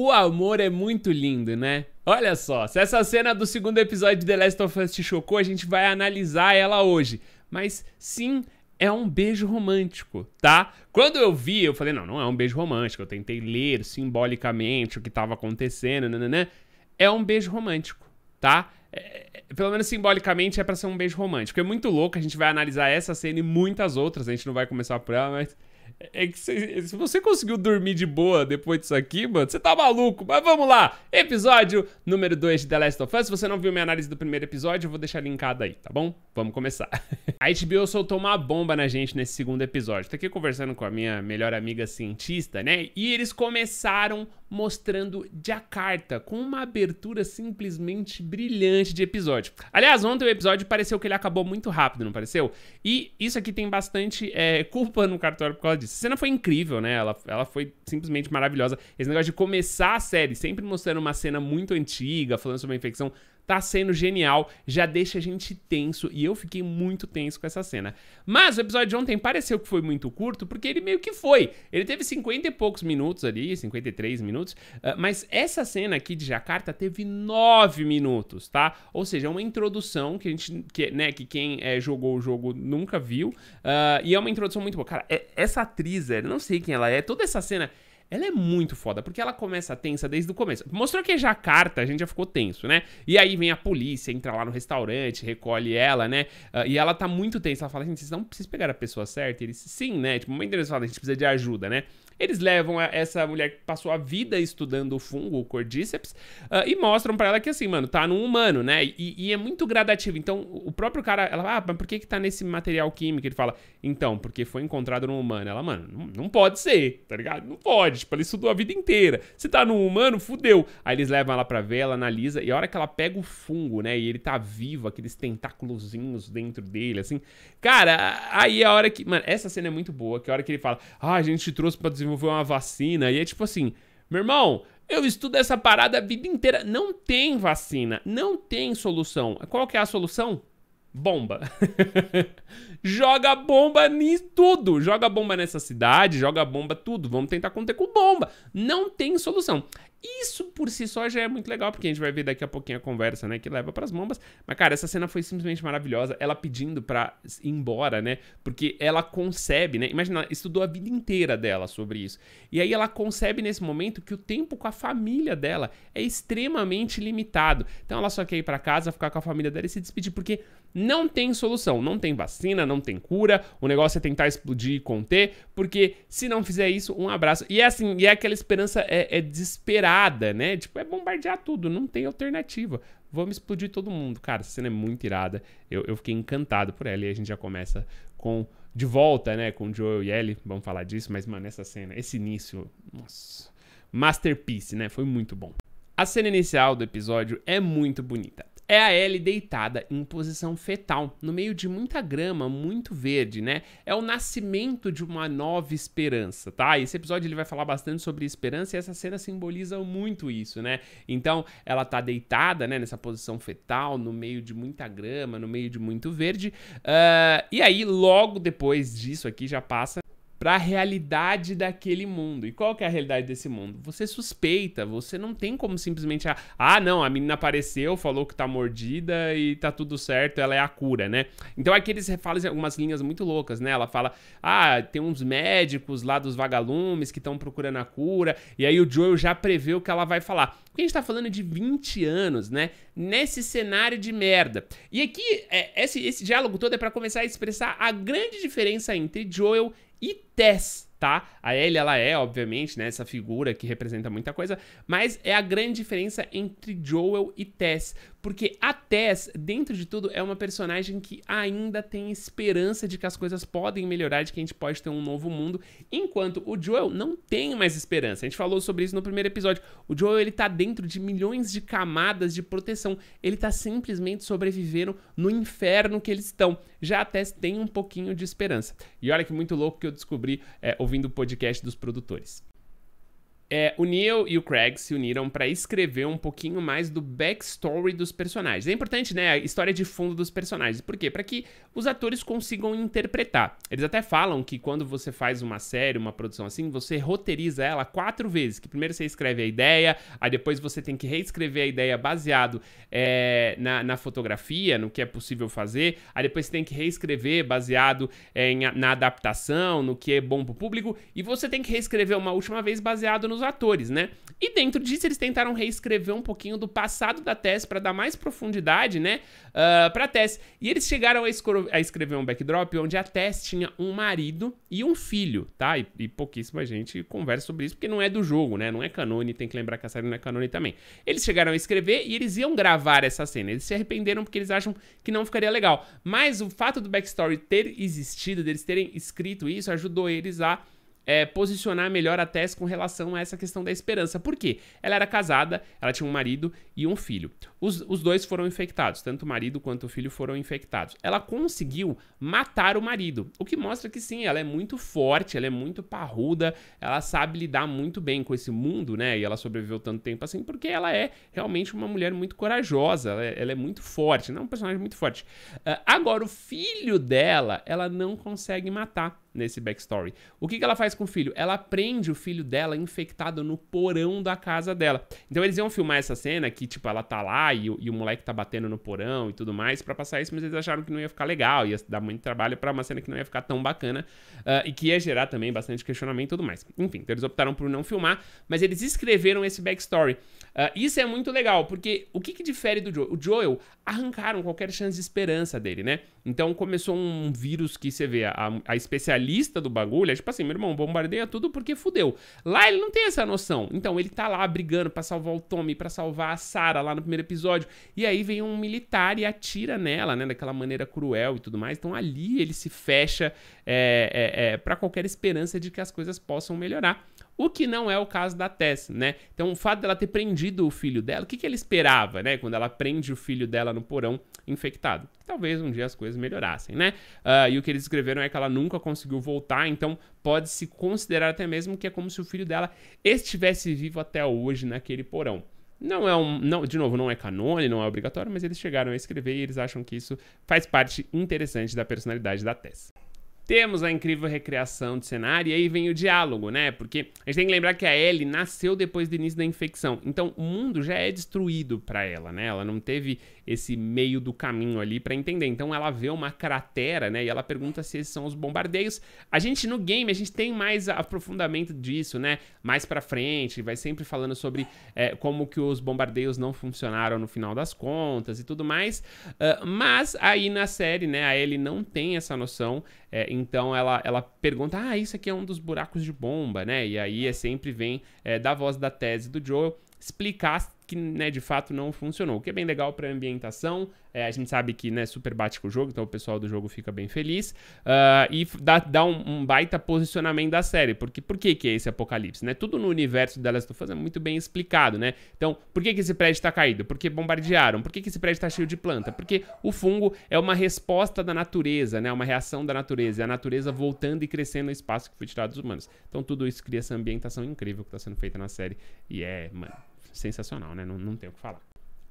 O amor é muito lindo, né? Olha só, se essa cena do segundo episódio de The Last of Us te chocou, a gente vai analisar ela hoje. Mas sim, é um beijo romântico, tá? Quando eu vi, eu falei, não, não é um beijo romântico. Eu tentei ler simbolicamente o que estava acontecendo, né? É um beijo romântico, tá? É, é pelo menos simbolicamente é para ser um beijo romântico. É muito louco, a gente vai analisar essa cena e muitas outras, a gente não vai começar por ela, mas é que cê, se você conseguiu dormir de boa depois disso aqui, mano, você tá maluco. Mas vamos lá. Episódio número 2 de The Last of Us. Se você não viu minha análise do primeiro episódio, eu vou deixar linkado aí, tá bom? Vamos começar. a HBO soltou uma bomba na gente nesse segundo episódio. Tô aqui conversando com a minha melhor amiga cientista, né? E eles começaram mostrando Jakarta, com uma abertura simplesmente brilhante de episódio. Aliás, ontem o episódio pareceu que ele acabou muito rápido, não pareceu? E isso aqui tem bastante é, culpa no cartório por causa disso. A cena foi incrível, né? Ela, ela foi simplesmente maravilhosa. Esse negócio de começar a série sempre mostrando uma cena muito antiga, falando sobre a infecção tá sendo genial, já deixa a gente tenso e eu fiquei muito tenso com essa cena. Mas o episódio de ontem pareceu que foi muito curto, porque ele meio que foi. Ele teve 50 e poucos minutos ali, 53 minutos, ah, mas essa cena aqui de Jacarta teve 9 minutos, tá? Ou seja, é uma introdução que a gente, que, né, que quem é, jogou o jogo nunca viu, uh, e é uma introdução muito boa. Cara, é, essa atriz, eu não sei quem ela é, toda essa cena ela é muito foda, porque ela começa tensa desde o começo. Mostrou que é Jacarta, a gente já ficou tenso, né? E aí vem a polícia, entra lá no restaurante, recolhe ela, né? Uh, e ela tá muito tensa. Ela fala, gente, vocês não precisam pegar a pessoa certa? E eles, sim, né? Tipo, muito eles fala a gente precisa de ajuda, né? Eles levam a, essa mulher que passou a vida estudando o fungo, o cordíceps, uh, ah, e mostram para ela que, assim, mano, tá num humano, né? E, e, é muito gradativo. Então, o próprio cara, ela, ah, mas por que que tá nesse material químico? Ele fala, então, porque foi encontrado num humano. Ela, mano, não, não pode ser, tá ligado? Não pode. Tipo, ele estudou a vida inteira. Se tá num humano, fudeu. Aí eles levam ela pra ver, ela analisa, e a hora que ela pega o fungo, né, e ele tá vivo, aqueles tentáculozinhos dentro dele, assim. Cara, aí é a hora que. Mano, essa cena é muito boa, que é a hora que ele fala, ah, a gente te trouxe pra desenvolver desenvolver uma vacina. E é tipo assim, meu irmão, eu estudo essa parada a vida inteira. Não tem vacina, não tem solução. Qual que é a solução? bomba. joga bomba em tudo. Joga bomba nessa cidade, joga bomba tudo. Vamos tentar conter com bomba. Não tem solução. Isso por si só já é muito legal, porque a gente vai ver daqui a pouquinho a conversa, né, que leva para as bombas. Mas cara, essa cena foi simplesmente maravilhosa, ela pedindo para ir embora, né? Porque ela concebe, né? Imagina, ela estudou a vida inteira dela sobre isso. E aí ela concebe nesse momento que o tempo com a família dela é extremamente limitado. Então ela só quer ir para casa, ficar com a família dela e se despedir, porque não tem solução, não tem vacina, não tem cura, o negócio é tentar explodir e conter, porque se não fizer isso, um abraço. E é assim, e é aquela esperança é, é desesperada, né? Tipo, é bombardear tudo, não tem alternativa. Vamos explodir todo mundo. Cara, essa cena é muito irada. Eu, eu fiquei encantado por ela e a gente já começa com de volta, né, com Joel e Ellie, vamos falar disso, mas mano, essa cena, esse início, nossa, masterpiece, né? Foi muito bom. A cena inicial do episódio é muito bonita. É a Ellie deitada em posição fetal, no meio de muita grama, muito verde, né? É o nascimento de uma nova esperança, tá? Esse episódio ele vai falar bastante sobre esperança e essa cena simboliza muito isso, né? Então, ela tá deitada, né, nessa posição fetal, no meio de muita grama, no meio de muito verde. Uh, e aí, logo depois disso aqui, já passa para a realidade daquele mundo. E qual que é a realidade desse mundo? Você suspeita, você não tem como simplesmente ah, ah, não, a menina apareceu, falou que tá mordida e tá tudo certo, ela é a cura, né? Então aqui eles falam algumas linhas muito loucas, né? Ela fala: "Ah, tem uns médicos lá dos vagalumes que estão procurando a cura". E aí o Joel já prevê o que ela vai falar. Porque a gente tá falando de 20 anos, né? Nesse cenário de merda. E aqui é, esse, esse diálogo todo é para começar a expressar a grande diferença entre Joel e Tess, tá? A Ellie, ela é, obviamente, né, essa figura que representa muita coisa, mas é a grande diferença entre Joel e Tess, porque a Tess, dentro de tudo, é uma personagem que ainda tem esperança de que as coisas podem melhorar, de que a gente pode ter um novo mundo, enquanto o Joel não tem mais esperança. A gente falou sobre isso no primeiro episódio. O Joel, ele tá dentro de milhões de camadas de proteção, ele tá simplesmente sobrevivendo no inferno que eles estão. Já a Tess tem um pouquinho de esperança. E olha que muito louco que eu descobri descobrir é, ouvindo o podcast dos produtores. É, o Neil e o Craig se uniram para escrever um pouquinho mais do backstory dos personagens. É importante, né, a história de fundo dos personagens. Por quê? Para que os atores consigam interpretar. Eles até falam que quando você faz uma série, uma produção assim, você roteiriza ela quatro vezes. Que primeiro você escreve a ideia, aí depois você tem que reescrever a ideia baseado é, na, na, fotografia, no que é possível fazer. Aí depois você tem que reescrever baseado é, em, na adaptação, no que é bom para o público. E você tem que reescrever uma última vez baseado no os atores, né? E dentro disso eles tentaram reescrever um pouquinho do passado da Tess para dar mais profundidade, né, uh, ah, para Tess. E eles chegaram a, a, escrever um backdrop onde a Tess tinha um marido e um filho, tá? E, e, pouquíssima gente conversa sobre isso porque não é do jogo, né? Não é canone, tem que lembrar que a série não é canone também. Eles chegaram a escrever e eles iam gravar essa cena. Eles se arrependeram porque eles acham que não ficaria legal. Mas o fato do backstory ter existido, deles terem escrito isso, ajudou eles a é, posicionar melhor a Tess com relação a essa questão da esperança. Por quê? Ela era casada, ela tinha um marido e um filho. Os, os dois foram infectados, tanto o marido quanto o filho foram infectados. Ela conseguiu matar o marido, o que mostra que sim, ela é muito forte, ela é muito parruda, ela sabe lidar muito bem com esse mundo, né? E ela sobreviveu tanto tempo assim porque ela é realmente uma mulher muito corajosa, ela é, ela é muito forte, não é um personagem muito forte. Uh, agora, o filho dela, ela não consegue matar nesse backstory. O que, que ela faz com o filho? Ela prende o filho dela infectado no porão da casa dela. Então eles iam filmar essa cena que, tipo, ela tá lá e, e o moleque tá batendo no porão e tudo mais para passar isso, mas eles acharam que não ia ficar legal, ia dar muito trabalho para uma cena que não ia ficar tão bacana uh, e que ia gerar também bastante questionamento e tudo mais. Enfim, então eles optaram por não filmar, mas eles escreveram esse backstory. Uh, isso é muito legal, porque o que, que difere do Joel? O Joel arrancaram qualquer chance de esperança dele, né? Então começou um vírus que você vê, a, a especialista especialista do bagulho, é tipo assim, meu irmão, bombardeia tudo porque fudeu. Lá ele não tem essa noção. Então ele tá lá brigando para salvar o Tommy, para salvar a Sarah lá no primeiro episódio. E aí vem um militar e atira nela, né? Daquela maneira cruel e tudo mais. Então ali ele se fecha é, é, é para qualquer esperança de que as coisas possam melhorar o que não é o caso da Tess, né? Então, o fato dela ter prendido o filho dela, o que, que ela esperava, né? Quando ela prende o filho dela no porão infectado. Talvez um dia as coisas melhorassem, né? Uh, e o que eles escreveram é que ela nunca conseguiu voltar, então pode-se considerar até mesmo que é como se o filho dela estivesse vivo até hoje naquele porão. Não é um. Não, de novo, não é canônico, não é obrigatório, mas eles chegaram a escrever e eles acham que isso faz parte interessante da personalidade da Tess. Temos a incrível recriação de cenário e aí vem o diálogo, né? Porque a gente tem que lembrar que a Ellie nasceu depois do início da infecção. Então o mundo já é destruído para ela, né? Ela não teve esse meio do caminho ali para entender. Então ela vê uma cratera, né? E ela pergunta se esses são os bombardeios. A gente no game, a gente tem mais aprofundamento disso, né? Mais para frente, vai sempre falando sobre é, como que os bombardeios não funcionaram no final das contas e tudo mais. Uh, mas aí na série, né? A Ellie não tem essa noção. É, então ela, ela pergunta, ah, isso aqui é um dos buracos de bomba, né? E aí é sempre vem é, da voz da tese do Joel explicar que né, de fato não funcionou. O que é bem legal para a ambientação, é, a gente sabe que né, super bate com o jogo, então o pessoal do jogo fica bem feliz. Uh, e dá, dá um, um, baita posicionamento da série, porque por que, que é esse apocalipse? Né? Tudo no universo delas The fazendo é muito bem explicado, né? Então, por que, que esse prédio está caído? Porque bombardearam? Por que, que esse prédio está cheio de planta? Porque o fungo é uma resposta da natureza, né? uma reação da natureza, é a natureza voltando e crescendo no espaço que foi tirado dos humanos. Então tudo isso cria essa ambientação incrível que está sendo feita na série. E é, mano, sensacional, né? Não, não tem o que falar.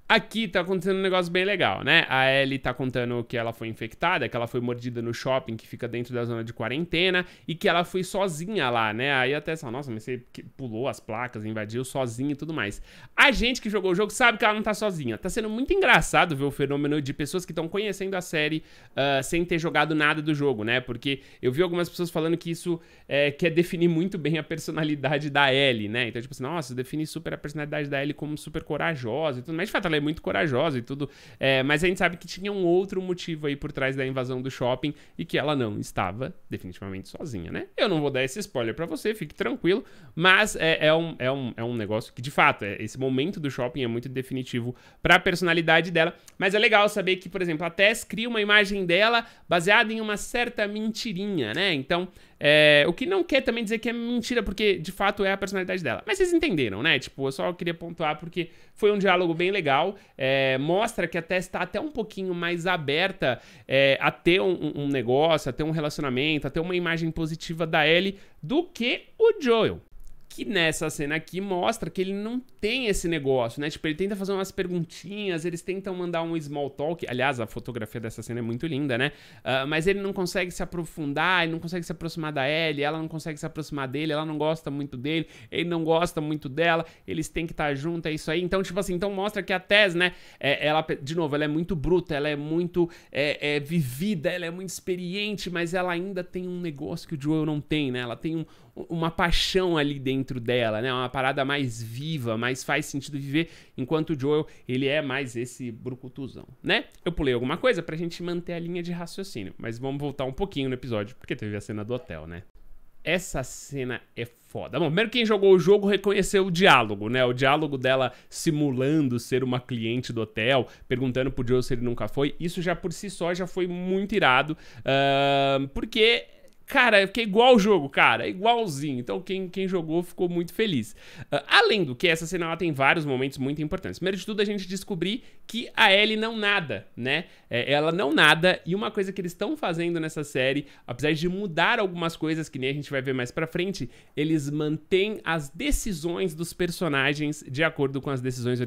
Aqui tá acontecendo um negócio bem legal, né? A Ellie tá contando que ela foi infectada, que ela foi mordida no shopping que fica dentro da zona de quarentena e que ela foi sozinha lá, né? Aí até essa, nossa, mas você pulou as placas, invadiu sozinha e tudo mais. A gente que jogou o jogo sabe que ela não tá sozinha. Tá sendo muito engraçado ver o fenômeno de pessoas que estão conhecendo a série uh, sem ter jogado nada do jogo, né? Porque eu vi algumas pessoas falando que isso é, quer definir muito bem a personalidade da Ellie, né? Então, tipo assim, nossa, define super a personalidade da Ellie como super corajosa e tudo mais. De fato, ela é é muito corajosa e tudo. É, mas a gente sabe que tinha um outro motivo aí por trás da invasão do shopping e que ela não estava definitivamente sozinha, né? Eu não vou dar esse spoiler para você, fique tranquilo, mas é, é, um, é, um, é um negócio que, de fato, é, esse momento do shopping é muito definitivo para a personalidade dela. Mas é legal saber que, por exemplo, a Tess cria uma imagem dela baseada em uma certa mentirinha, né? Então, é, o que não quer também dizer que é mentira, porque de fato é a personalidade dela. Mas vocês entenderam, né? Tipo, eu só queria pontuar porque foi um diálogo bem legal. É, mostra que a Tess está até um pouquinho mais aberta é, a ter um, um negócio, a ter um relacionamento, a ter uma imagem positiva da Ellie do que o Joel que nessa cena aqui mostra que ele não tem esse negócio, né? Tipo, ele tenta fazer umas perguntinhas, eles tentam mandar um small talk. Aliás, a fotografia dessa cena é muito linda, né? Uh, mas ele não consegue se aprofundar, ele não consegue se aproximar da Ellie, ela não consegue se aproximar dele, ela não gosta muito dele, ele não gosta muito dela, eles têm que estar tá juntos, é isso aí. Então, tipo assim, então mostra que a Tess, né? É, ela, de novo, ela é muito bruta, ela é muito é, é vivida, ela é muito experiente, mas ela ainda tem um negócio que o Joel não tem, né? Ela tem um, uma paixão ali dentro dela, né? Uma parada mais viva, mais faz sentido viver, enquanto o Joel, ele é mais esse brucutuzão, né? Eu pulei alguma coisa pra gente manter a linha de raciocínio, mas vamos voltar um pouquinho no episódio, porque teve a cena do hotel, né? Essa cena é foda. Bom, primeiro quem jogou o jogo reconheceu o diálogo, né? O diálogo dela simulando ser uma cliente do hotel, perguntando pro Joe se ele nunca foi. Isso já por si só já foi muito irado, uh, porque Cara, que é igual o jogo, cara, igualzinho. Então quem, quem jogou ficou muito feliz. Uh, além do que, essa cena ela tem vários momentos muito importantes. Primeiro de tudo, a gente descobrir que a Ellie não nada, né? É, ela não nada, e uma coisa que eles estão fazendo nessa série, apesar de mudar algumas coisas, que nem a gente vai ver mais pra frente, eles mantêm as decisões dos personagens de acordo com as decisões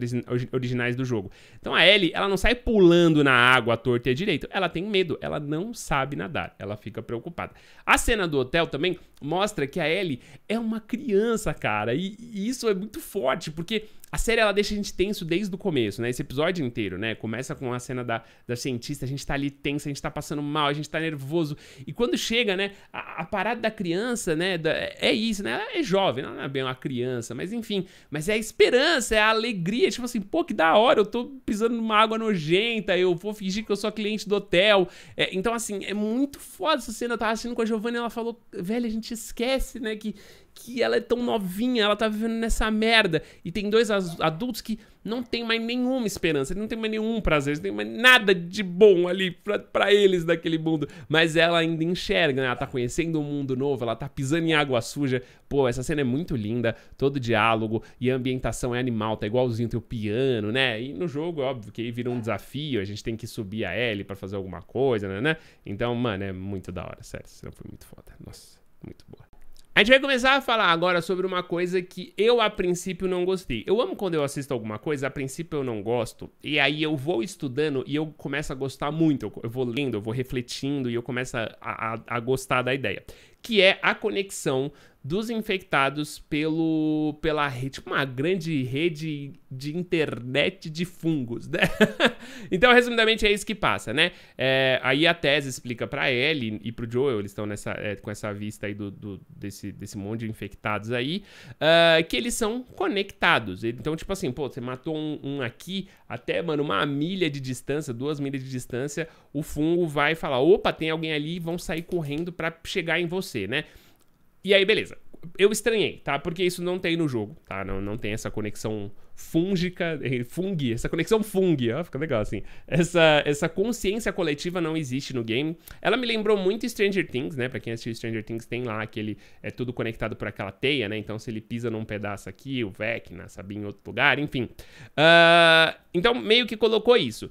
originais do jogo. Então a Ellie, ela não sai pulando na água à torta e à direita, ela tem medo, ela não sabe nadar, ela fica preocupada. A cena do hotel também mostra que a Ellie é uma criança, cara. E, e isso é muito forte, porque a série ela deixa a gente tenso desde o começo, né? Esse episódio inteiro, né? Começa com a cena da, da cientista, a gente tá ali tenso, a gente tá passando mal, a gente tá nervoso. E quando chega, né? A, a parada da criança, né? Da, é, é isso, né? Ela é jovem, não é bem uma criança, mas enfim. Mas é a esperança, é a alegria. Tipo assim, pô, que da hora, eu tô pisando numa água nojenta, eu vou fingir que eu sou cliente do hotel. É, então, assim, é muito foda essa cena. Eu tava assistindo com a Giovanna e ela falou, velho, a gente esquece, né? Que, que ela é tão novinha, ela tá vivendo nessa merda. E tem dois adultos que não tem mais nenhuma esperança, não tem mais nenhum prazer, não tem mais nada de bom ali pra, pra eles daquele mundo. Mas ela ainda enxerga, né? Ela tá conhecendo um mundo novo, ela tá pisando em água suja. Pô, essa cena é muito linda, todo diálogo e a ambientação é animal, tá igualzinho o teu piano, né? E no jogo, óbvio, que aí vira um desafio, a gente tem que subir a L para fazer alguma coisa, né, né? Então, mano, é muito da hora, sério. Essa foi muito foda. Nossa, muito boa. A gente vai começar a falar agora sobre uma coisa que eu a princípio não gostei. Eu amo quando eu assisto alguma coisa, a princípio eu não gosto, e aí eu vou estudando e eu começo a gostar muito. Eu vou lendo, eu vou refletindo e eu começo a, a, a gostar da ideia. Que é a conexão dos infectados pelo pela rede, tipo uma grande rede de internet de fungos, né? então, resumidamente, é isso que passa, né? É, aí a tese explica para ele e pro Joel, eles estão nessa, é, com essa vista aí do, do, desse, desse monte de infectados aí, uh, que eles são conectados. Então, tipo assim, pô, você matou um, um aqui, até, mano, uma milha de distância, duas milhas de distância, o fungo vai falar, opa, tem alguém ali, vão sair correndo para chegar em você, né? E aí, beleza. Eu estranhei, tá? Porque isso não tem no jogo, tá? Não, não tem essa conexão fúngica, eh, fungi, essa conexão fungi, ó, fica legal assim. Essa, essa consciência coletiva não existe no game. Ela me lembrou muito Stranger Things, né? Pra quem assistiu Stranger Things, tem lá aquele. É tudo conectado por aquela teia, né? Então, se ele pisa num pedaço aqui, o Vecna, sabe, em outro lugar, enfim. Uh, então, meio que colocou isso.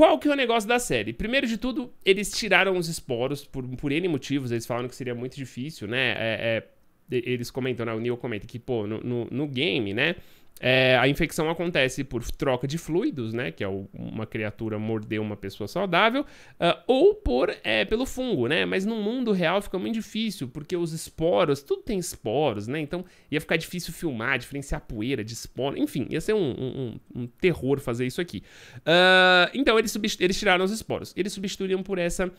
Qual que é o negócio da série? Primeiro de tudo, eles tiraram os esporos por, por N motivos, eles falaram que seria muito difícil, né? É, é, eles comentam, né? O Neil comenta que, pô, no, no, no game, né? É, a infecção acontece por troca de fluidos, né? Que é o, uma criatura morder uma pessoa saudável, uh, ou por é, pelo fungo, né? Mas no mundo real fica muito difícil, porque os esporos, tudo tem esporos, né? Então ia ficar difícil filmar, diferenciar poeira de esporo, enfim, ia ser um, um, um terror fazer isso aqui. Uh, então eles, eles tiraram os esporos, eles substituíram por essa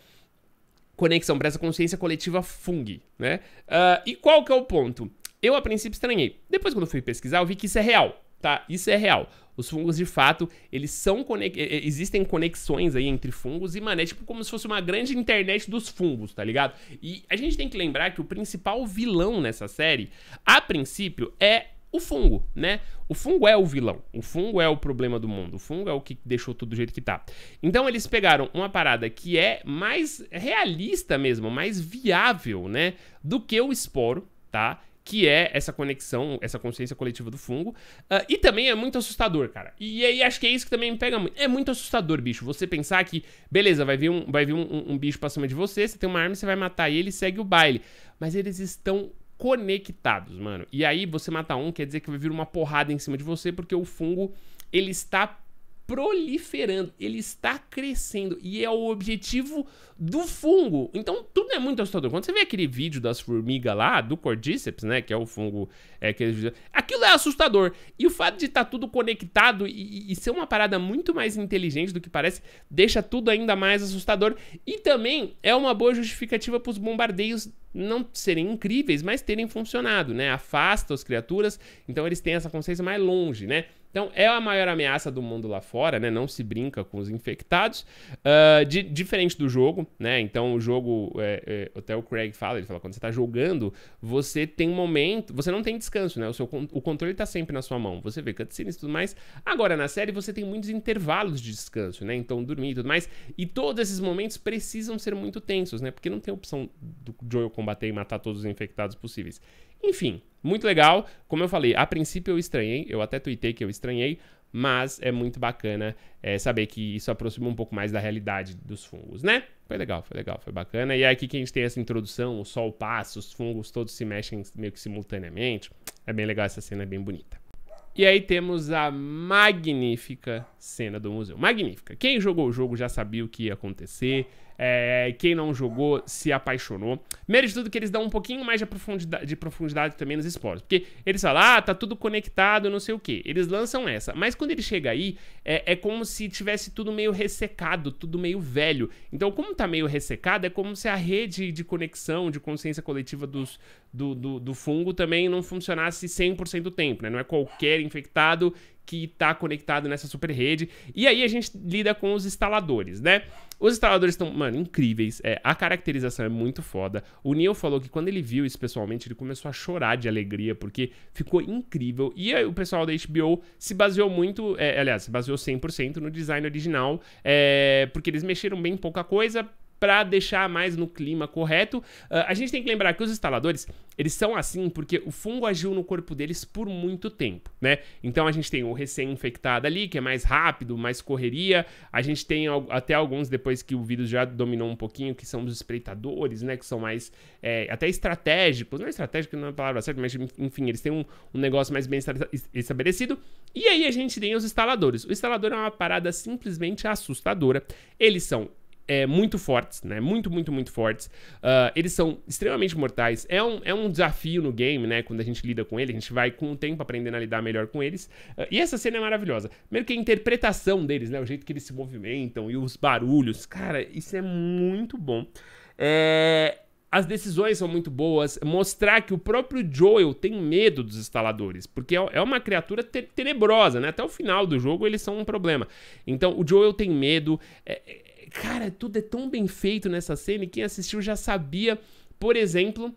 conexão, por essa consciência coletiva fungi, né? Uh, e qual que é o ponto? Eu a princípio estranhei. Depois quando eu fui pesquisar, eu vi que isso é real, tá? Isso é real. Os fungos, de fato, eles são conex... existem conexões aí entre fungos e mané, tipo como se fosse uma grande internet dos fungos, tá ligado? E a gente tem que lembrar que o principal vilão nessa série, a princípio, é o fungo, né? O fungo é o vilão, o fungo é o problema do mundo, o fungo é o que deixou tudo do jeito que tá. Então eles pegaram uma parada que é mais realista mesmo, mais viável, né, do que o esporo, tá? que é essa conexão, essa consciência coletiva do fungo. Uh, e também é muito assustador, cara. E aí acho que é isso que também me pega muito. É muito assustador, bicho. Você pensar que, beleza, vai vir um, vai vir um, um, um bicho pra cima de você, você tem uma arma, você vai matar ele e segue o baile. Mas eles estão conectados, mano. E aí você mata um, quer dizer que vai vir uma porrada em cima de você, porque o fungo, ele está proliferando, ele está crescendo e é o objetivo do fungo. Então tudo é muito assustador. Quando você vê aquele vídeo das formigas lá, do cordíceps, né, que é o fungo, é, aquele, aquilo é assustador. E o fato de estar tá tudo conectado e, e, ser uma parada muito mais inteligente do que parece, deixa tudo ainda mais assustador. E também é uma boa justificativa para os bombardeios não serem incríveis, mas terem funcionado, né? Afasta as criaturas, então eles têm essa consciência mais longe, né? Então, é a maior ameaça do mundo lá fora, né? Não se brinca com os infectados. Uh, de, diferente do jogo, né? Então, o jogo, é, é, até o Craig fala, ele fala, quando você está jogando, você tem um momento, você não tem descanso, né? O, seu, o controle está sempre na sua mão. Você vê cutscenes e tudo mais. Agora, na série, você tem muitos intervalos de descanso, né? Então, dormir e tudo mais. E todos esses momentos precisam ser muito tensos, né? Porque não tem opção do Joel combater e matar todos os infectados possíveis. Enfim, muito legal. Como eu falei, a princípio eu estranhei, eu até tuitei que eu estranhei, mas é muito bacana é, saber que isso aproxima um pouco mais da realidade dos fungos, né? Foi legal, foi legal, foi bacana. E é aqui que a gente tem essa introdução, o sol passa, os fungos todos se mexem meio que simultaneamente. É bem legal essa cena, é bem bonita. E aí temos a magnífica cena do museu. Magnífica. Quem jogou o jogo já sabia o que ia acontecer. É, quem não jogou se apaixonou. de tudo que eles dão um pouquinho mais de profundidade, de profundidade também nos esportes, Porque eles falam, ah, tá tudo conectado, não sei o que. Eles lançam essa. Mas quando ele chega aí, é, é como se tivesse tudo meio ressecado, tudo meio velho. Então, como tá meio ressecado, é como se a rede de conexão, de consciência coletiva dos, do, do, do fungo também não funcionasse 100% do tempo, né? Não é qualquer infectado que está conectado nessa super rede. E aí a gente lida com os instaladores, né? Os instaladores estão, mano, incríveis. É, a caracterização é muito foda. O Neil falou que quando ele viu isso pessoalmente, ele começou a chorar de alegria, porque ficou incrível. E aí, o pessoal da HBO se baseou muito, é, aliás, se baseou 100% no design original, é, porque eles mexeram bem pouca coisa para deixar mais no clima correto. Uh, a gente tem que lembrar que os instaladores, eles são assim porque o fungo agiu no corpo deles por muito tempo, né? Então a gente tem o recém-infectado ali, que é mais rápido, mais correria. A gente tem até alguns depois que o vírus já dominou um pouquinho, que são os espreitadores, né? Que são mais é, até estratégicos. Não é estratégico, não é a palavra certa, mas enfim, eles têm um, um negócio mais bem estabelecido. E aí a gente tem os instaladores. O instalador é uma parada simplesmente assustadora. Eles são é, muito fortes, né? Muito, muito, muito fortes. Uh, eles são extremamente mortais. É um, é um desafio no game, né? Quando a gente lida com ele, a gente vai com o tempo aprendendo a lidar melhor com eles. Uh, e essa cena é maravilhosa. Primeiro que a interpretação deles, né? O jeito que eles se movimentam e os barulhos. Cara, isso é muito bom. É as decisões são muito boas, mostrar que o próprio Joel tem medo dos instaladores, porque é, é uma criatura te tenebrosa, né? Até o final do jogo eles são um problema. Então o Joel tem medo, é, é Cara, tudo é tão bem feito nessa cena e quem assistiu já sabia, por exemplo,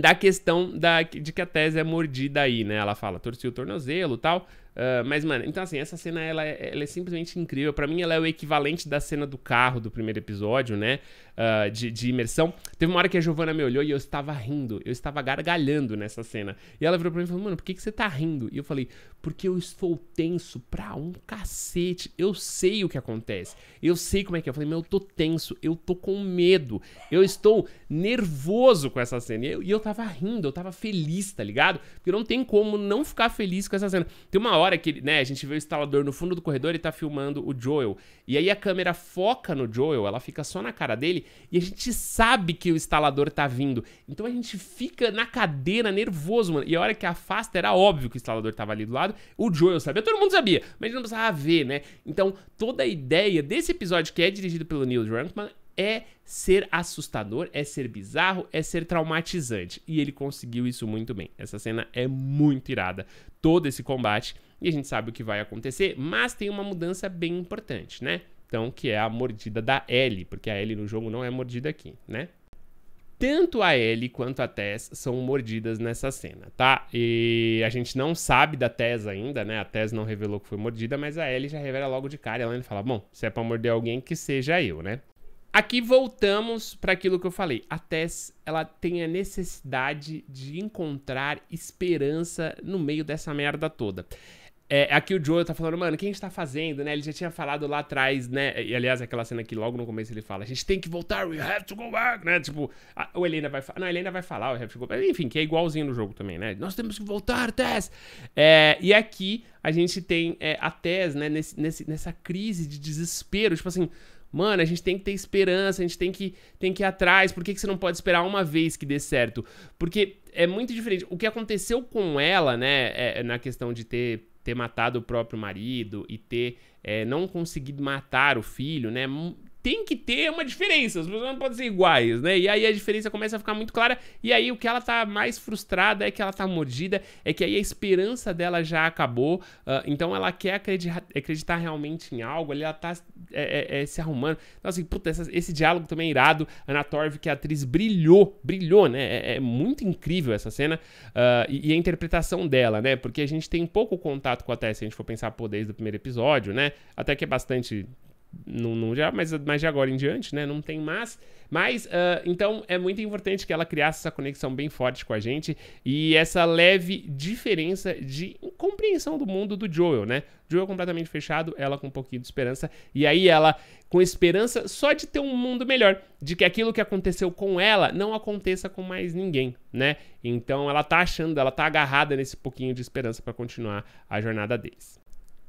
da questão da, de que a tese é mordida aí, né? Ela fala, torci o tornozelo tal. Uh, mas, mano, então assim, essa cena ela, é, ela é simplesmente incrível. para mim, ela é o equivalente da cena do carro do primeiro episódio, né? Ah, de, de, imersão. Teve uma hora que a Giovana me olhou e eu estava rindo, eu estava gargalhando nessa cena. E ela virou pra mim e falou, mano, por que, que você tá rindo? E eu falei, porque eu estou tenso pra um cacete. Eu sei o que acontece. Eu sei como é que é. Eu falei, meu, eu tô tenso, eu tô com medo, eu estou nervoso com essa cena. E eu, e eu tava rindo, eu tava feliz, tá ligado? Porque não tem como não ficar feliz com essa cena. Tem uma hora que, né, a gente vê o instalador no fundo do corredor e tá filmando o Joel. E aí a câmera foca no Joel, ela fica só na cara dele e a gente sabe que o instalador tá vindo. Então a gente fica na cadeira nervoso, mano. E a hora que afasta era óbvio que o instalador tava ali do lado. O Joel sabia, todo mundo sabia, mas a gente não precisava ver, né? Então toda a ideia desse episódio que é dirigido pelo Neil Druckmann é ser assustador, é ser bizarro, é ser traumatizante. E ele conseguiu isso muito bem. Essa cena é muito irada. Todo esse combate e a gente sabe o que vai acontecer, mas tem uma mudança bem importante, né? Então, que é a mordida da L, porque a L no jogo não é mordida aqui, né? tanto a Ellie quanto a Tess são mordidas nessa cena, tá? E a gente não sabe da Tess ainda, né? A Tess não revelou que foi mordida, mas a Ellie já revela logo de cara. Ela ainda fala: Bom, se é pra morder alguém, que seja eu, né? Aqui voltamos para aquilo que eu falei. A Tess, ela tem a necessidade de encontrar esperança no meio dessa merda toda. É, é, aqui o Joe tá falando, mano, o que a gente tá fazendo, né? Ele já tinha falado lá atrás, né? E aliás, aquela cena que logo no começo ele fala, a gente tem que voltar, we have to go back, né? Tipo, a, o Helena vai falar. Não, a Helena vai falar, o have to go back. Enfim, que é igualzinho no jogo também, né? Nós temos que voltar, Tess! É, e aqui a gente tem é, a Tess, né, nesse, nesse, nessa crise de desespero, tipo assim. Mano, a gente tem que ter esperança, a gente tem que, tem que ir atrás. Por que, que você não pode esperar uma vez que dê certo? Porque é muito diferente. O que aconteceu com ela, né, é, na questão de ter ter matado o próprio marido e ter é, não conseguido matar o filho, né? tem que ter uma diferença, as pessoas não podem ser iguais, né? E aí a diferença começa a ficar muito clara, e aí o que ela tá mais frustrada é que ela tá mordida, é que aí a esperança dela já acabou, uh, então ela quer acreditar, acreditar, realmente em algo, ela tá é, é, é, se arrumando. Então, assim, puta, essa, esse diálogo também é irado. Ana Torv, que é a atriz, brilhou, brilhou, né? É, é muito incrível essa cena uh, e, e, a interpretação dela, né? Porque a gente tem pouco contato com a Tess, se a gente for pensar por desde o primeiro episódio, né? Até que é bastante não, não já, mas, mas de agora em diante, né? Não tem mais. Mas, uh, então, é muito importante que ela criasse essa conexão bem forte com a gente e essa leve diferença de compreensão do mundo do Joel, né? Joel completamente fechado, ela com um pouquinho de esperança. E aí ela com esperança só de ter um mundo melhor, de que aquilo que aconteceu com ela não aconteça com mais ninguém, né? Então ela tá achando, ela tá agarrada nesse pouquinho de esperança para continuar a jornada deles.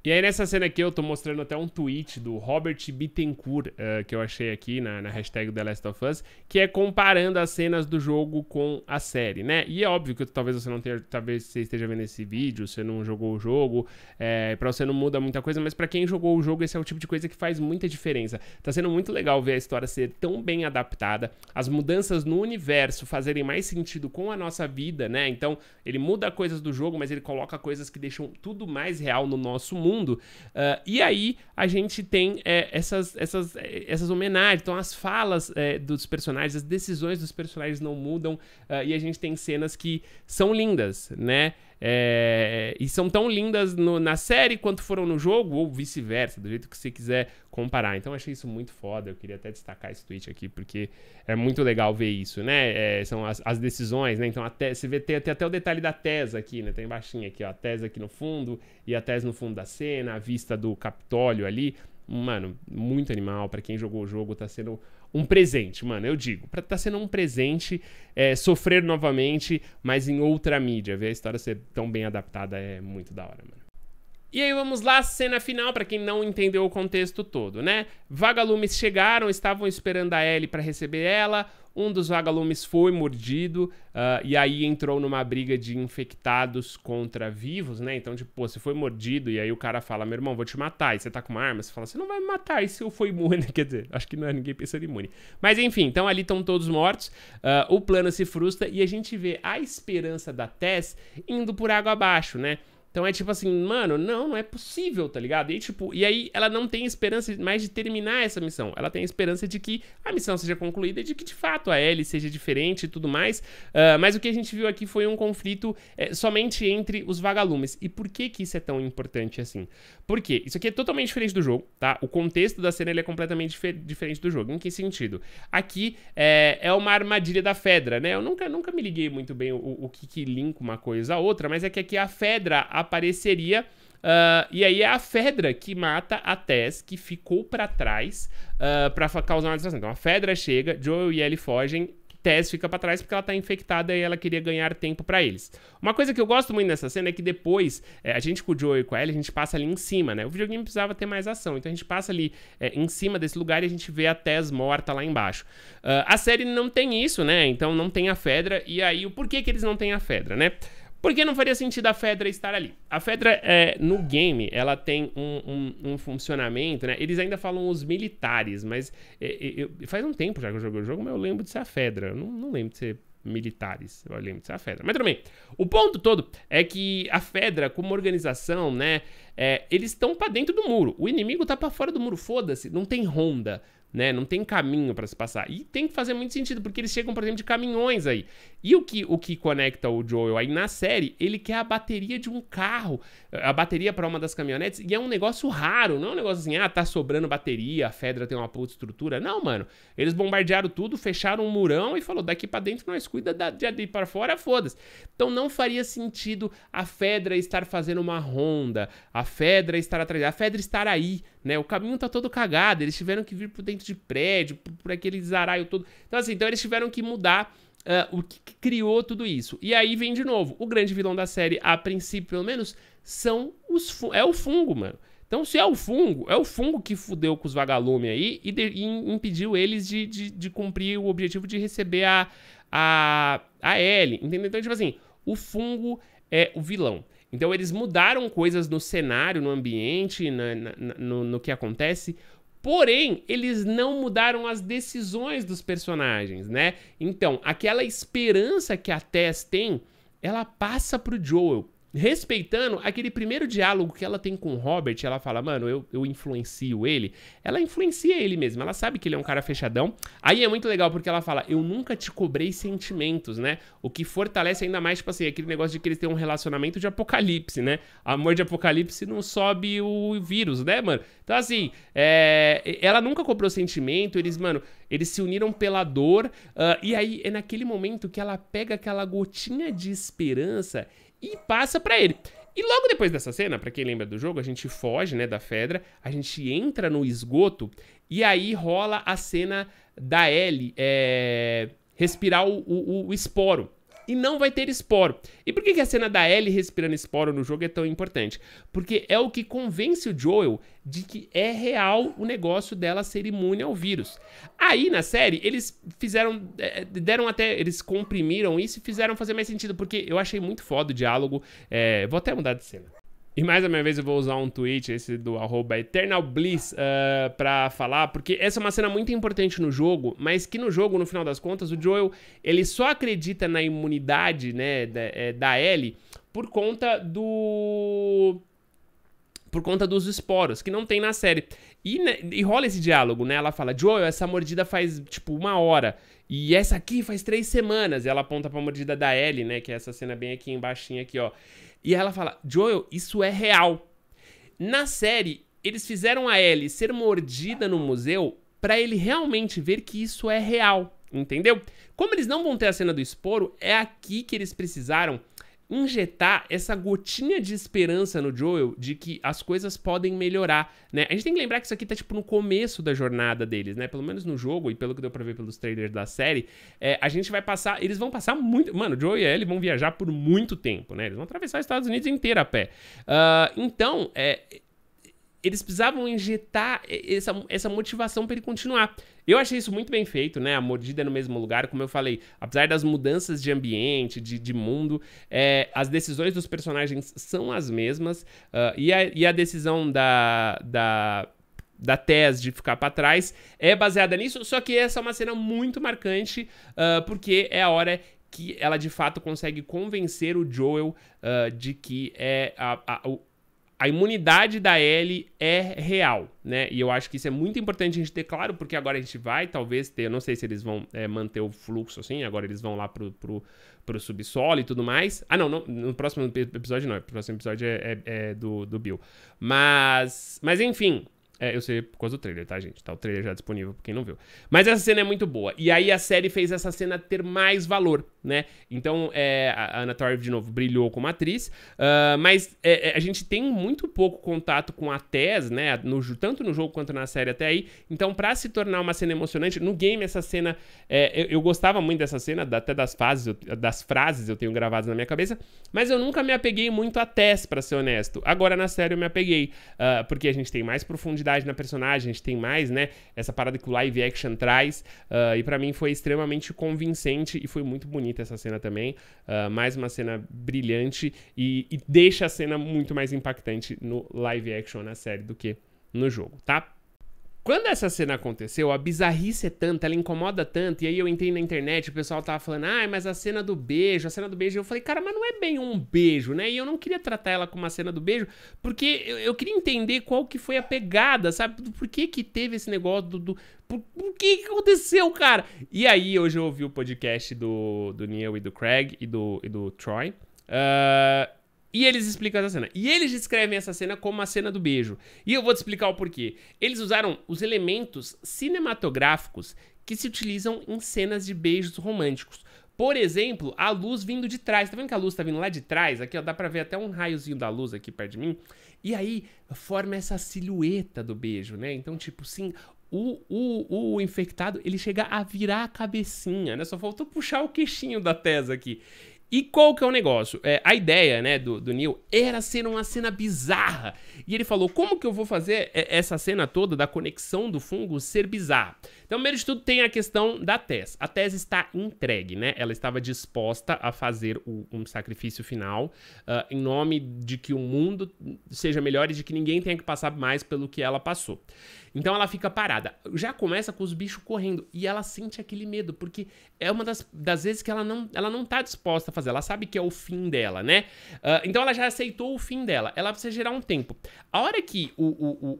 E aí nessa cena aqui eu tô mostrando até um tweet do Robert Bittencourt, uh, que eu achei aqui na, na, hashtag The Last of Us, que é comparando as cenas do jogo com a série, né? E é óbvio que talvez você não tenha, talvez você esteja vendo esse vídeo, você não jogou o jogo, é, pra você não muda muita coisa, mas para quem jogou o jogo esse é o tipo de coisa que faz muita diferença. Tá sendo muito legal ver a história ser tão bem adaptada, as mudanças no universo fazerem mais sentido com a nossa vida, né? Então ele muda coisas do jogo, mas ele coloca coisas que deixam tudo mais real no nosso mundo, mundo. Uh, e aí a gente tem é, essas, essas, essas homenagens. Então, as falas é, dos personagens, as decisões dos personagens não mudam. Uh, e a gente tem cenas que são lindas, né? É, e são tão lindas no, na série quanto foram no jogo, ou vice-versa, do jeito que você quiser comparar. Então, achei isso muito foda. Eu queria até destacar esse tweet aqui, porque é muito legal ver isso, né? É, são as, as, decisões, né? Então, até, você vê, tem, tem, até o detalhe da tese aqui, né? Tem baixinho aqui, ó, a tese aqui no fundo e a tese no fundo da cena, a vista do Capitólio ali. Mano, muito animal. para quem jogou o jogo, tá sendo um presente, mano, eu digo. Pra tá sendo um presente, é, sofrer novamente, mas em outra mídia. Ver a história ser tão bem adaptada é muito da hora, mano. E aí vamos lá, cena final, para quem não entendeu o contexto todo, né? Vagalumes chegaram, estavam esperando a Ellie para receber ela. Um dos vagalumes foi mordido uh, e aí entrou numa briga de infectados contra vivos, né? Então, tipo, pô, você foi mordido e aí o cara fala: meu irmão, vou te matar. E você tá com uma arma, você fala: você não vai me matar. E se eu for imune? Quer dizer, acho que não é ninguém pensando imune. Mas enfim, então ali estão todos mortos. Uh, o plano se frustra e a gente vê a esperança da Tess indo por água abaixo, né? Então é tipo assim, mano, não, não é possível, tá ligado? E, tipo, e aí ela não tem esperança mais de terminar essa missão. Ela tem esperança de que a missão seja concluída e de que de fato a Ellie seja diferente e tudo mais. Uh, mas o que a gente viu aqui foi um conflito é, somente entre os vagalumes. E por que que isso é tão importante assim? Porque isso aqui é totalmente diferente do jogo, tá? O contexto da cena é completamente difer diferente do jogo. Em que sentido? Aqui é, é, uma armadilha da Fedra, né? Eu nunca, nunca me liguei muito bem o, o que, que linka uma coisa a outra, mas é que aqui a Fedra, a apareceria. Uh, e aí é a Fedra que mata a Tess, que ficou para trás uh, ah, para causar uma distração. Então a Fedra chega, Joel e Ellie fogem, Tess fica para trás porque ela tá infectada e ela queria ganhar tempo para eles. Uma coisa que eu gosto muito nessa cena é que depois, é, a gente com o Joel e com a Ellie, a gente passa ali em cima, né? O videogame precisava ter mais ação, então a gente passa ali é, em cima desse lugar e a gente vê a Tess morta lá embaixo. Uh, a série não tem isso, né? Então não tem a Fedra, e aí o porquê que eles não têm a Fedra, né? Porque não faria sentido a Fedra estar ali. A Fedra, é, no game, ela tem um, um, um, funcionamento, né? Eles ainda falam os militares, mas é, é, faz um tempo já que eu joguei o jogo, mas eu lembro de ser a Fedra. Eu não, não lembro de ser militares. Eu lembro a Fedra. Mas também, o ponto todo é que a Fedra, como organização, né, é, eles estão para dentro do muro. O inimigo tá para fora do muro, foda-se, não tem ronda. Né, não tem caminho para se passar. E tem que fazer muito sentido, porque eles chegam, por exemplo, de caminhões aí. E o que, o que conecta o Joel aí na série, ele quer a bateria de um carro, a bateria para uma das caminhonetes, e é um negócio raro, não é um negócio assim, ah, tá sobrando bateria, a Fedra tem uma puta estrutura. Não, mano. Eles bombardearam tudo, fecharam um murão e falou, daqui para dentro nós cuida, da, de ali para fora, foda-se. Então não faria sentido a Fedra estar fazendo uma ronda, a Fedra estar atrás, a Fedra estar aí, né? O caminho tá todo cagado, eles tiveram que vir por dentro de prédio, por, por aquele zaraio todo. Então assim, então eles tiveram que mudar uh, o que criou tudo isso. E aí vem de novo, o grande vilão da série, a princípio pelo menos, são os é o fungo, mano. Então, se é o fungo, é o fungo que fudeu com os vagalumes aí e, de, e impediu eles de, de, de, cumprir o objetivo de receber a, a, a L. Entendeu? Então, tipo assim, o fungo é o vilão. Então, eles mudaram coisas no cenário, no ambiente, na, na, no, no que acontece, Porém, eles não mudaram as decisões dos personagens, né? Então, aquela esperança que a Tess tem, ela passa pro Joel respeitando aquele primeiro diálogo que ela tem com o Robert, ela fala, mano, eu, eu influencio ele. Ela influencia ele mesmo, ela sabe que ele é um cara fechadão. Aí é muito legal porque ela fala, eu nunca te cobrei sentimentos, né? O que fortalece ainda mais, tipo assim, aquele negócio de que eles têm um relacionamento de apocalipse, né? Amor de apocalipse não sobe o vírus, né, mano? Então, assim, é... ela nunca cobrou sentimento, eles, mano, eles se uniram pela dor. Uh, e aí é naquele momento que ela pega aquela gotinha de esperança e passa para ele. E logo depois dessa cena, para quem lembra do jogo, a gente foge, né, da Fedra, a gente entra no esgoto e aí rola a cena da Ellie é, respirar o, o, o esporo e não vai ter esporo. E por que, que a cena da Ellie respirando esporo no jogo é tão importante? Porque é o que convence o Joel de que é real o negócio dela ser imune ao vírus. Aí na série eles fizeram, é, é, deram até, eles comprimiram isso e fizeram fazer mais sentido, porque eu achei muito foda o diálogo. É, vou até mudar de cena. E mais uma vez eu vou usar um tweet, esse do EternalBliss, uh, pra falar, porque essa é uma cena muito importante no jogo, mas que no jogo, no final das contas, o Joel, ele só acredita na imunidade, né, da, é, da Ellie, por conta do por conta dos esporos, que não tem na série. E, né, e, rola esse diálogo, né? Ela fala, Joel, essa mordida faz, tipo, uma hora. E essa aqui faz três semanas. E ela aponta pra mordida da Ellie, né? Que é essa cena bem aqui embaixo, aqui, ó. E ela fala: Joel, isso é real. Na série, eles fizeram a Ellie ser mordida no museu para ele realmente ver que isso é real, entendeu? Como eles não vão ter a cena do esporo, é aqui que eles precisaram injetar essa gotinha de esperança no Joel de que as coisas podem melhorar, né? A gente tem que lembrar que isso aqui tá, tipo, no começo da jornada deles, né? Pelo menos no jogo, e pelo que deu pra ver pelos trailers da série, é, a gente vai passar... Eles vão passar muito... Mano, o Joel e ele vão viajar por muito tempo, né? Eles vão atravessar os Estados Unidos inteiro a pé. Uh, então, é eles precisavam injetar essa, essa motivação para ele continuar. Eu achei isso muito bem feito, né? A mordida é no mesmo lugar, como eu falei, apesar das mudanças de ambiente, de, de mundo, é, as decisões dos personagens são as mesmas. Uh, e, a, e a decisão da, da, da Tess de ficar para trás é baseada nisso, só que essa é uma cena muito marcante, uh, porque é a hora que ela de fato consegue convencer o Joel uh, de que é a, a, o a imunidade da L é real, né? E eu acho que isso é muito importante a gente ter claro, porque agora a gente vai talvez ter, eu não sei se eles vão é, manter o fluxo assim, agora eles vão lá pro, pro, pro subsolo e tudo mais. Ah, não, não no próximo episódio não, o próximo episódio é, é, é do, do Bill. Mas, mas enfim, é, eu sei por causa do trailer, tá, gente? Tá o trailer já disponível pra quem não viu. Mas essa cena é muito boa. E aí a série fez essa cena ter mais valor, né? Então, é, a Ana Torv, de novo, brilhou como atriz. Uh, mas é, é, a gente tem muito pouco contato com a Tess, né? No, tanto no jogo quanto na série até aí. Então, pra se tornar uma cena emocionante, no game essa cena... É, eu, eu, gostava muito dessa cena, até das, fases, das frases eu tenho gravadas na minha cabeça. Mas eu nunca me apeguei muito a Tess, pra ser honesto. Agora, na série, eu me apeguei. Uh, porque a gente tem mais profundidade profundidade na personagem, a gente tem mais, né? Essa parada que o live action traz. Uh, e para mim foi extremamente convincente e foi muito bonita essa cena também. Uh, mais uma cena brilhante e, e deixa a cena muito mais impactante no live action na série do que no jogo, tá? Quando essa cena aconteceu, a bizarrice é tanta, ela incomoda tanto, e aí eu entrei na internet, o pessoal tava falando, ah, mas a cena do beijo, a cena do beijo, eu falei, cara, mas não é bem um beijo, né? E eu não queria tratar ela como uma cena do beijo, porque eu, eu queria entender qual que foi a pegada, sabe? Por que que teve esse negócio do... do por, por que que aconteceu, cara? E aí, hoje eu ouvi o podcast do, do Neil e do Craig, e do, e do Troy, uh, e eles explicam essa cena. E eles descrevem essa cena como a cena do beijo. E eu vou te explicar o porquê. Eles usaram os elementos cinematográficos que se utilizam em cenas de beijos românticos. Por exemplo, a luz vindo de trás. Tá vendo que a luz tá vindo lá de trás? Aqui, ó, dá pra ver até um raiozinho da luz aqui perto de mim. E aí, forma essa silhueta do beijo, né? Então, tipo, sim, o, o, o infectado, ele chega a virar a cabecinha, né? Só faltou puxar o queixinho da Tesa aqui. E qual que é o negócio? É, a ideia, né, do, do Neil era ser uma cena bizarra. E ele falou, como que eu vou fazer essa cena toda da conexão do fungo ser bizarra? Então, primeiro de tudo, tem a questão da Tess. A Tess está entregue, né? Ela estava disposta a fazer o, um sacrifício final uh, em nome de que o mundo seja melhor e de que ninguém tenha que passar mais pelo que ela passou. Então ela fica parada. Já começa com os bichos correndo e ela sente aquele medo, porque é uma das, das vezes que ela não, ela não tá disposta a fazer. Ela sabe que é o fim dela, né? Uh, então ela já aceitou o fim dela. Ela precisa gerar um tempo. A hora que o,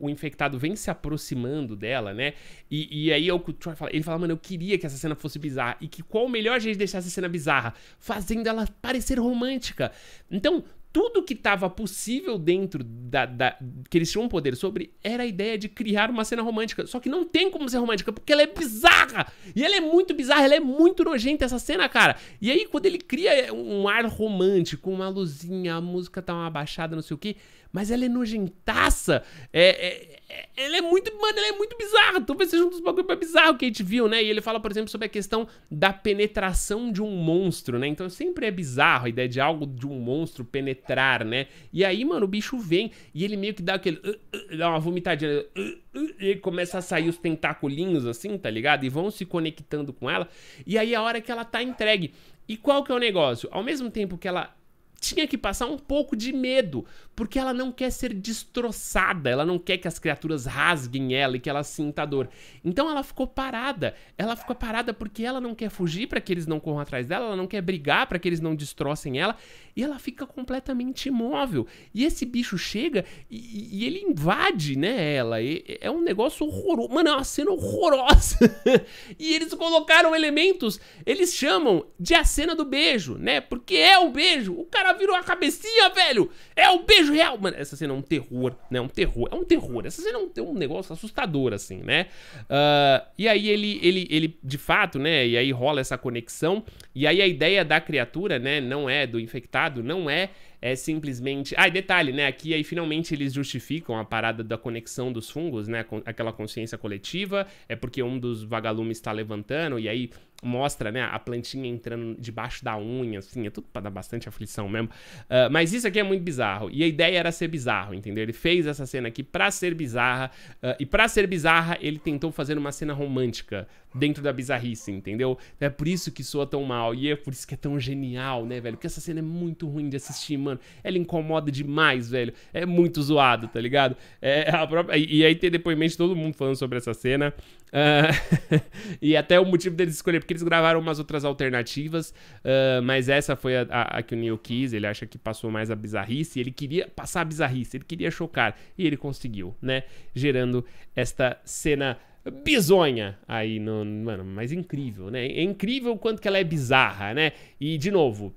o, o infectado vem se aproximando dela, né? E, e aí é o que o Troy fala. Ele fala, mano, eu queria que essa cena fosse bizarra. E que qual o melhor jeito de deixar essa cena bizarra? Fazendo ela parecer romântica. Então, tudo que estava possível dentro da, da, que eles tinham um poder sobre era a ideia de criar uma cena romântica. Só que não tem como ser romântica, porque ela é bizarra! E ela é muito bizarra, ela é muito nojenta essa cena, cara. E aí, quando ele cria um ar romântico, uma luzinha, a música tá uma baixada, não sei o que mas ela é nojentaça. É, é, é, ela é muito. Mano, ela é muito bizarra. Talvez seja um dos bagulhos mais bizarros que a gente viu, né? E ele fala, por exemplo, sobre a questão da penetração de um monstro, né? Então sempre é bizarro a ideia de algo de um monstro penetrar, né? E aí, mano, o bicho vem e ele meio que dá aquele. Uh, uh, dá uma vomitadinha. Uh, uh e começa a sair os tentaculinhos assim, tá ligado? E vão se conectando com ela. E aí a hora que ela tá entregue. E qual que é o negócio? Ao mesmo tempo que ela tinha que passar um pouco de medo, porque ela não quer ser destroçada, ela não quer que as criaturas rasguem ela e que ela sinta dor. Então ela ficou parada, ela ficou parada porque ela não quer fugir para que eles não corram atrás dela, ela não quer brigar para que eles não destrocem ela, e ela fica completamente imóvel. E esse bicho chega e, e ele invade, né, ela. E, é um negócio horroroso. Mano, é uma cena horrorosa. e eles colocaram elementos, eles chamam de a cena do beijo, né? Porque é o beijo. O cara ela virou a cabecinha, velho. É o um beijo real. Mano, essa cena é um terror, né? É um terror. É um terror. Essa cena é um, é um negócio assustador, assim, né? Uh, e aí ele, ele, ele, de fato, né? E aí rola essa conexão. E aí a ideia da criatura, né? Não é do infectado, não é é simplesmente. Ah, e detalhe, né? Aqui aí finalmente eles justificam a parada da conexão dos fungos, né? Com aquela consciência coletiva. É porque um dos vagalumes está levantando, e aí mostra, né, a plantinha entrando debaixo da unha, assim, é tudo pra dar bastante aflição mesmo. Uh, mas isso aqui é muito bizarro. E a ideia era ser bizarro, entendeu? Ele fez essa cena aqui pra ser bizarra. Uh, e pra ser bizarra, ele tentou fazer uma cena romântica dentro da bizarrice, entendeu? É por isso que soa tão mal. E é por isso que é tão genial, né, velho? Porque essa cena é muito ruim de assistir, mano. Ela incomoda demais, velho. É muito zoado, tá ligado? É a própria... E aí tem depoimento de todo mundo falando sobre essa cena. Uh, e até o motivo deles escolher, porque eles gravaram umas outras alternativas, uh, mas essa foi a, a, a, que o Neil quis. Ele acha que passou mais a bizarrice, ele queria passar a bizarrice, ele queria chocar, e ele conseguiu, né? Gerando esta cena bizonha aí no. Mano, mas incrível, né? É incrível o quanto que ela é bizarra, né? E, de novo,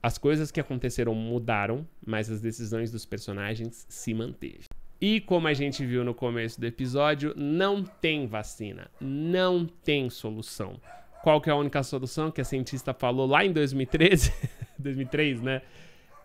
as coisas que aconteceram mudaram, mas as decisões dos personagens se manteve. E como a gente viu no começo do episódio, não tem vacina, não tem solução. Qual que é a única solução que a cientista falou lá em 2013? 2003, né?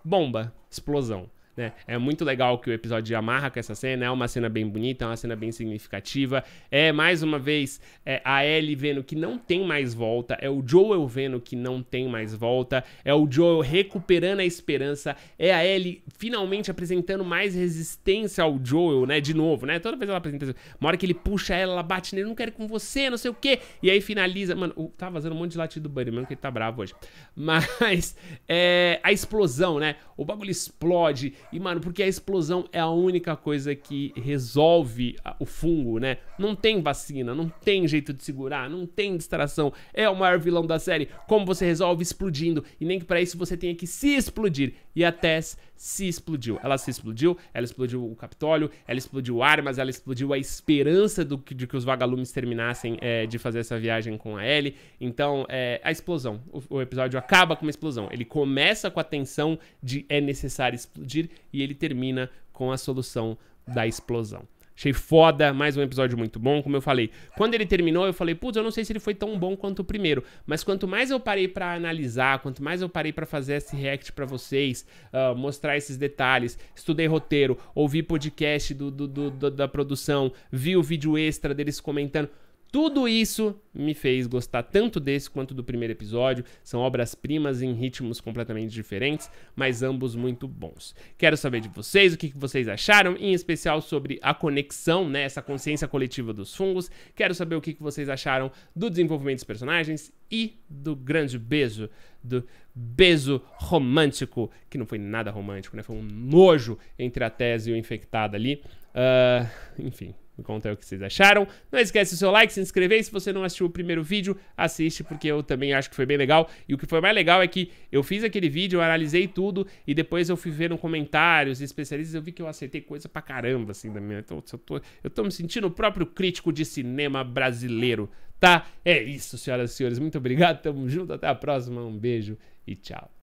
Bomba, explosão. Né? É muito legal que o episódio amarra com essa cena, é uma cena bem bonita, é uma cena bem significativa. É, mais uma vez, é a Ellie vendo que não tem mais volta, é o Joel vendo que não tem mais volta, é o Joel recuperando a esperança, é a Ellie finalmente apresentando mais resistência ao Joel, né? De novo, né? Toda vez ela apresenta, uma hora que ele puxa ela, ela bate nele, não quero ir com você, não sei o quê, e aí finaliza. Mano, tá vazando um monte de latido do Bunny, mesmo que ele tá bravo hoje. Mas, é, a explosão, né? O bagulho explode e, mano, porque a explosão é a única coisa que resolve o fungo, né? Não tem vacina, não tem jeito de segurar, não tem distração. É o maior vilão da série. Como você resolve explodindo? E nem que para isso você tenha que se explodir. E a Tess se explodiu. Ela se explodiu, ela explodiu o Capitólio, ela explodiu armas, ela explodiu a esperança do, de que os vagalumes terminassem é, de fazer essa viagem com a Ellie. Então, é, a explosão. O, o, episódio acaba com uma explosão. Ele começa com a tensão de é necessário explodir e ele termina com a solução da explosão. Achei foda, mais um episódio muito bom, como eu falei. Quando ele terminou, eu falei, putz, eu não sei se ele foi tão bom quanto o primeiro, mas quanto mais eu parei para analisar, quanto mais eu parei para fazer esse react para vocês, uh, mostrar esses detalhes, estudei roteiro, ouvi podcast do, do, do, da produção, vi o vídeo extra deles comentando. Tudo isso me fez gostar tanto desse quanto do primeiro episódio. São obras-primas em ritmos completamente diferentes, mas ambos muito bons. Quero saber de vocês o que vocês acharam, em especial sobre a conexão, né, essa consciência coletiva dos fungos. Quero saber o que vocês acharam do desenvolvimento dos personagens e do grande beijo, do beijo romântico, que não foi nada romântico, né? Foi um nojo entre a tese e o infectado ali. Uh, enfim, me conta aí o que vocês acharam. Não esquece o seu like, se inscrever. E se você não assistiu o primeiro vídeo, assiste, porque eu também acho que foi bem legal. E o que foi mais legal é que eu fiz aquele vídeo, eu analisei tudo, e depois eu fui ver no comentários especialistas, eu vi que eu acertei coisa pra caramba, assim, da minha... Então, eu, tô, eu tô me sentindo o próprio crítico de cinema brasileiro, tá? É isso, senhoras e senhores. Muito obrigado, tamo junto, até a próxima, um beijo e tchau.